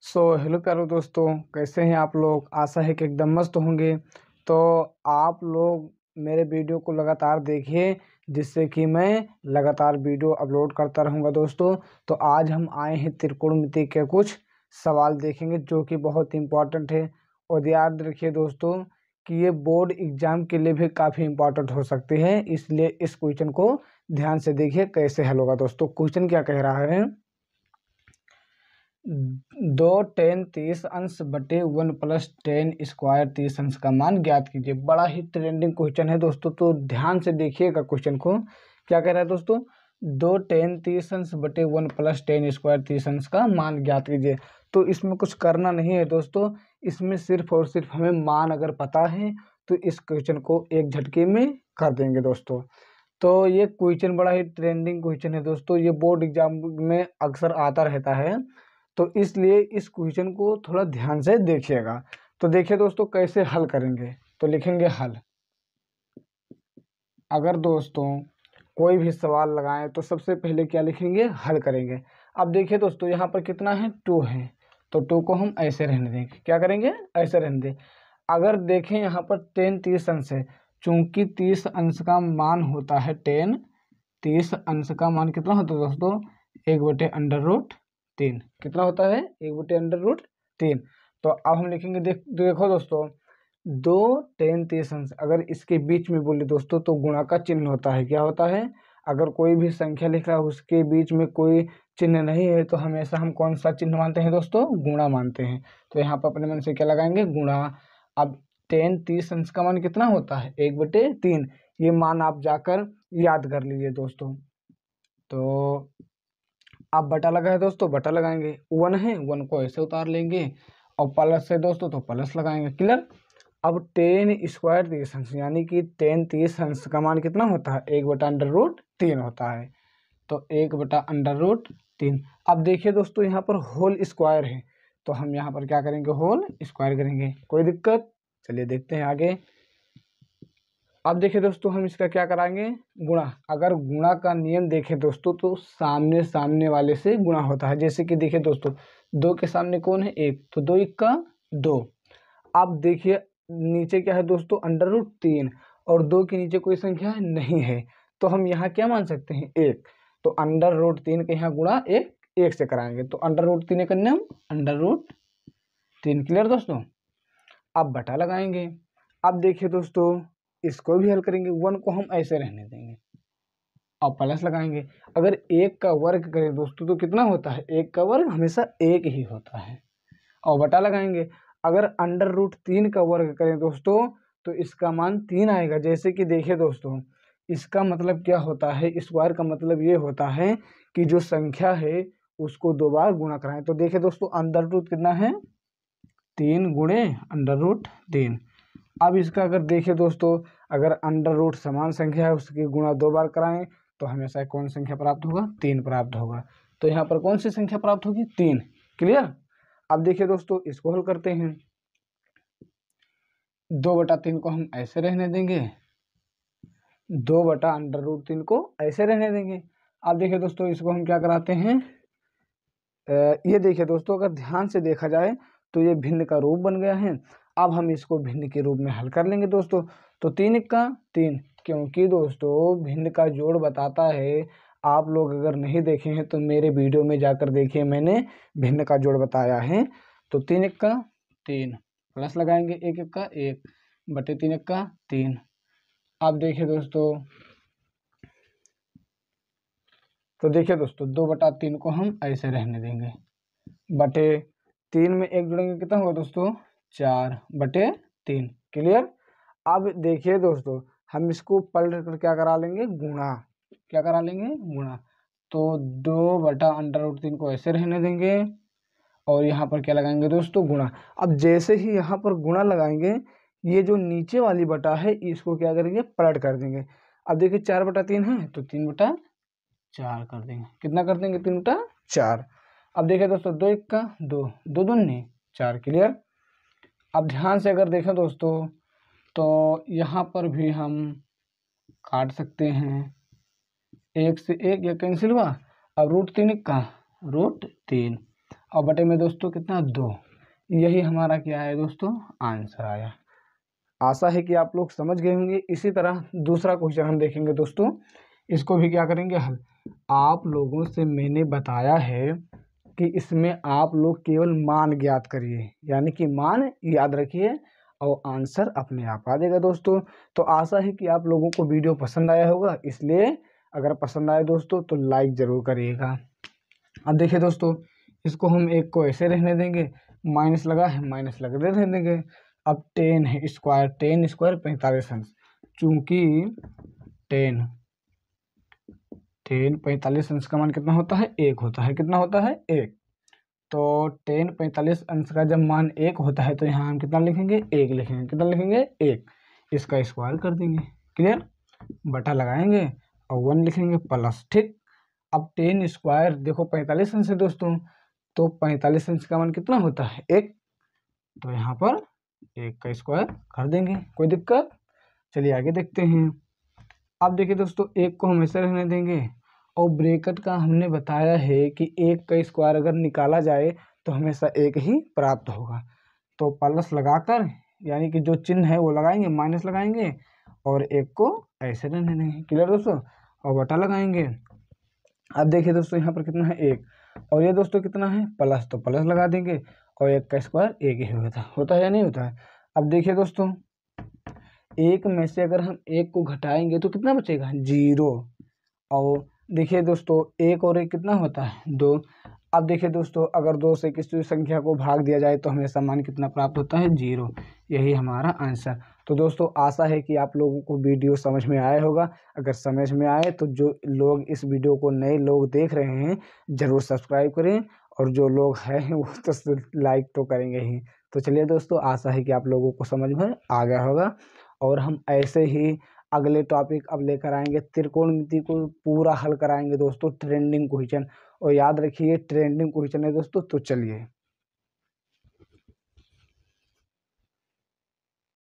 सो so, hello प्यारो दोस्तों कैसे हैं आप लोग आशा है कि एकदम मस्त होंगे तो आप लोग मेरे वीडियो को लगातार देखिए जिससे कि मैं लगातार वीडियो अपलोड करता रहूँगा दोस्तों तो आज हम आए हैं त्रिकोण मिति के कुछ सवाल देखेंगे जो कि बहुत इम्पॉर्टेंट है और याद रखिए दोस्तों कि ये बोर्ड एग्ज़ाम के लिए भी काफ़ी इम्पॉर्टेंट हो सकती है इसलिए इस क्वेश्चन को ध्यान से देखिए कैसे हल होगा दोस्तों क्वेश्चन क्या कह रहा है दो टेन तीस अंश बटे वन प्लस टेन स्क्वायर तीस अंश का मान ज्ञात कीजिए बड़ा ही ट्रेंडिंग क्वेश्चन है दोस्तों तो ध्यान से देखिएगा क्वेश्चन को क्या कह रहा है दोस्तों दो टेन तीस अंश बटे वन प्लस टेन स्क्वायर तीस अंश का मान ज्ञात कीजिए तो इसमें कुछ करना नहीं है दोस्तों इसमें सिर्फ और सिर्फ हमें मान अगर पता है तो इस क्वेश्चन को एक झटके में कर देंगे दोस्तों तो ये क्वेश्चन बड़ा ही ट्रेंडिंग क्वेश्चन है दोस्तों ये बोर्ड एग्जाम में अक्सर आता रहता है तो इसलिए इस क्वेश्चन को थोड़ा ध्यान से देखिएगा तो देखिए दोस्तों कैसे हल करेंगे तो लिखेंगे हल अगर दोस्तों कोई भी सवाल लगाएं तो सबसे पहले क्या लिखेंगे हल करेंगे अब देखिए दोस्तों यहाँ पर कितना है टू है तो टू को हम ऐसे रहने देंगे क्या करेंगे ऐसे रहने दें अगर देखें यहाँ पर टेन तीस अंश है चूँकि तीस अंश का मान होता है टेन तीस अंश का मान कितना होता है दोस्तों एक बटे अंडर रूट तीन कितना होता है एक बुटे अंडर रूट तीन तो अब हम लिखेंगे देख तो देखो दोस्तों दो टेन तीस अंश अगर इसके बीच में बोले दोस्तों तो गुणा का चिन्ह होता है क्या होता है अगर कोई भी संख्या लिख रहा है उसके बीच में कोई चिन्ह नहीं है तो हमेशा हम कौन सा चिन्ह मानते हैं दोस्तों गुणा मानते हैं तो यहाँ पर अपने मन से क्या लगाएंगे गुणा अब टेन तीस अंश का मान कितना होता है एक बटे तीन ये मान आप जाकर याद कर लीजिए दोस्तों तो आप बटा लगाए दोस्तों बटा लगाएंगे वन है वन को ऐसे उतार लेंगे और प्लस है दोस्तों तो प्लस लगाएंगे क्लियर अब टेन स्क्वायर तीस अंश यानी कि टेन तीस अंश का मान कितना होता है एक बटा अंडर रूट तीन होता है तो एक बटा अंडर रूट तीन अब देखिए दोस्तों यहाँ पर होल स्क्वायर है तो हम यहाँ पर क्या करेंगे होल स्क्वायर करेंगे कोई दिक्कत चलिए देखते हैं आगे अब देखिए दोस्तों हम इसका क्या कराएंगे गुणा अगर गुणा का नियम देखें दोस्तों तो सामने सामने वाले से गुणा होता है जैसे कि देखिए दोस्तों दो के सामने कौन है एक तो दो एक का दो अब देखिए नीचे क्या है दोस्तों अंडर रूट तीन और दो के नीचे कोई संख्या नहीं है तो हम यहाँ क्या मान सकते हैं एक तो अंडर रूट तीन के यहाँ गुणा एक एक से कराएंगे तो अंडर रूट तीन का नियम अंडर रूट तीन क्लियर दोस्तों अब बटा लगाएंगे अब देखिए दोस्तों इसको भी हल करेंगे वन को हम ऐसे रहने देंगे और प्लस लगाएंगे अगर एक का वर्ग करें दोस्तों तो कितना होता है एक का वर्ग हमेशा एक ही होता है और बटा लगाएंगे अगर अंडर रूट तीन का वर्ग करें दोस्तों तो इसका मान तीन आएगा जैसे कि देखिए दोस्तों इसका मतलब क्या होता है स्क्वायर का मतलब ये होता है कि जो संख्या है उसको दो बार गुणा कराएं तो देखिए दोस्तों अंडर रूट कितना है तीन गुणे अंडर रूट तीन अब इसका अगर देखें दोस्तों अगर अंडर रूट समान संख्या है उसकी गुणा दो बार कराएं तो हमेशा कौन संख्या प्राप्त होगा तीन प्राप्त होगा तो यहाँ पर कौन सी संख्या प्राप्त होगी तीन क्लियर अब देखिए दोस्तों इसको हल करते हैं दो बटा तीन को हम ऐसे रहने देंगे दो बटा अंडर रूट तीन को ऐसे रहने देंगे अब देखिए दोस्तों इसको हम क्या कराते हैं ये देखिए दोस्तों अगर ध्यान से देखा जाए तो ये भिन्न का रूप बन गया है अब हम इसको भिन्न के रूप में हल कर लेंगे दोस्तों तो तीन का तीन क्योंकि दोस्तों भिन्न का जोड़ बताता है आप लोग अगर नहीं देखे हैं तो मेरे वीडियो में जाकर देखिए मैंने भिन्न का जोड़ बताया है तो तीन इक्का तीन प्लस लगाएंगे एक इक्का एक बटे तीन इक्का तीन अब देखिए दोस्तों तो देखिए दोस्तों दो बटा तीन को हम ऐसे रहने देंगे बटे तीन में एक जुड़ेंगे कितना होगा दोस्तों चार बटे तीन क्लियर अब देखिए दोस्तों हम इसको पलट कर क्या करा लेंगे गुणा क्या करा लेंगे गुणा तो दो बटा अंडर रूट तीन को ऐसे रहने देंगे और यहाँ पर क्या लगाएंगे दोस्तों गुणा अब जैसे ही यहाँ पर गुणा लगाएंगे ये जो नीचे वाली बटा है इसको क्या करेंगे पलट कर देंगे अब देखिए चार बटा तीन है तो तीन बटा चार कर देंगे कितना कर देंगे तीन बटा चार अब देखिए दोस्तों दो एक का दो दो नहीं चार क्लियर अब ध्यान से अगर देखें दोस्तों तो यहाँ पर भी हम काट सकते हैं एक से एक या कैंसिल हुआ अब रूट तीन का रूट तीन और बटे में दोस्तों कितना दो यही हमारा क्या है दोस्तों आंसर आया आशा है कि आप लोग समझ गए होंगे इसी तरह दूसरा क्वेश्चन हम देखेंगे दोस्तों इसको भी क्या करेंगे हल आप लोगों से मैंने बताया है कि इसमें आप लोग केवल मान ज्ञात करिए यानी कि मान याद रखिए और आंसर अपने आप आ जाएगा दोस्तों तो आशा है कि आप लोगों को वीडियो पसंद आया होगा इसलिए अगर पसंद आए दोस्तों तो लाइक ज़रूर करिएगा अब देखिए दोस्तों इसको हम एक को ऐसे रहने देंगे माइनस लगा है माइनस लग रहने देंगे अब टेन है स्क्वायर टेन स्क्वायर पैंतालीस अंश चूँकि टेन टेन पैंतालीस अंश का मान कितना होता है एक होता है कितना होता है एक तो टेन पैंतालीस अंश का जब मान एक होता है तो यहाँ हम कितना लिखेंगे एक लिखेंगे कितना लिखेंगे एक इसका स्क्वायर कर देंगे क्लियर बटा लगाएंगे और वन लिखेंगे प्लस ठीक अब टेन स्क्वायर देखो पैंतालीस अंश है दोस्तों तो पैंतालीस अंश का मान कितना होता है एक तो यहाँ पर एक का स्क्वायर कर देंगे कोई दिक्कत चलिए आगे देखते हैं अब देखिए दोस्तों एक को हमेशा रहने देंगे और ब्रेकट का हमने बताया है कि एक का स्क्वायर अगर निकाला जाए तो हमेशा एक ही प्राप्त होगा तो प्लस लगाकर यानी कि जो चिन्ह है वो लगाएंगे माइनस लगाएंगे और एक को ऐसे रहने देंगे क्लियर दोस्तों और बटा लगाएंगे अब देखिए दोस्तों यहाँ पर कितना है एक और ये दोस्तों कितना है प्लस तो प्लस लगा देंगे और एक का स्क्वायर एक ही होता होता है या नहीं होता है अब देखिए दोस्तों एक में से अगर हम एक को घटाएंगे तो कितना बचेगा जीरो और देखिए दोस्तों एक और एक कितना होता है दो अब देखिए दोस्तों अगर दो से किसी संख्या को भाग दिया जाए तो हमें सामान कितना प्राप्त होता है जीरो यही हमारा आंसर तो दोस्तों आशा है कि आप लोगों को वीडियो समझ में आया होगा अगर समझ में आए तो जो लोग इस वीडियो को नए लोग देख रहे हैं ज़रूर सब्सक्राइब करें और जो लोग हैं वो तो लाइक तो करेंगे ही तो चलिए दोस्तों आशा है कि आप लोगों को समझ में आ गया होगा और हम ऐसे ही अगले टॉपिक अब लेकर आएंगे त्रिकोणमिति को पूरा हल कराएंगे दोस्तों ट्रेंडिंग क्वेश्चन और याद रखिए ट्रेंडिंग क्वेश्चन है दोस्तों तो चलिए